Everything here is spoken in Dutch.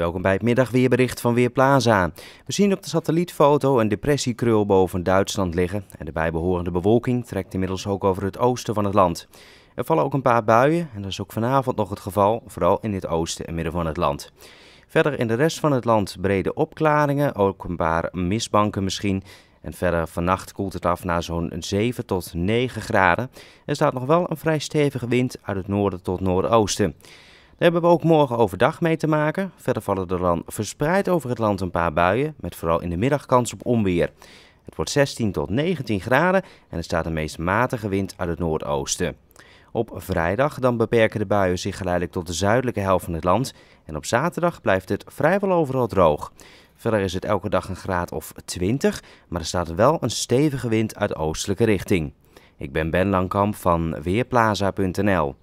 Welkom bij het middagweerbericht van Weerplaza. We zien op de satellietfoto een depressiekrul boven Duitsland liggen en de bijbehorende bewolking trekt inmiddels ook over het oosten van het land. Er vallen ook een paar buien en dat is ook vanavond nog het geval, vooral in het oosten en midden van het land. Verder in de rest van het land brede opklaringen, ook een paar misbanken misschien. En verder vannacht koelt het af naar zo'n 7 tot 9 graden. Er staat nog wel een vrij stevige wind uit het noorden tot noordoosten hebben we ook morgen overdag mee te maken. Verder vallen er dan verspreid over het land een paar buien, met vooral in de middag kans op onweer. Het wordt 16 tot 19 graden en er staat een meest matige wind uit het noordoosten. Op vrijdag dan beperken de buien zich geleidelijk tot de zuidelijke helft van het land en op zaterdag blijft het vrijwel overal droog. Verder is het elke dag een graad of 20, maar er staat wel een stevige wind uit oostelijke richting. Ik ben Ben Langkamp van Weerplaza.nl.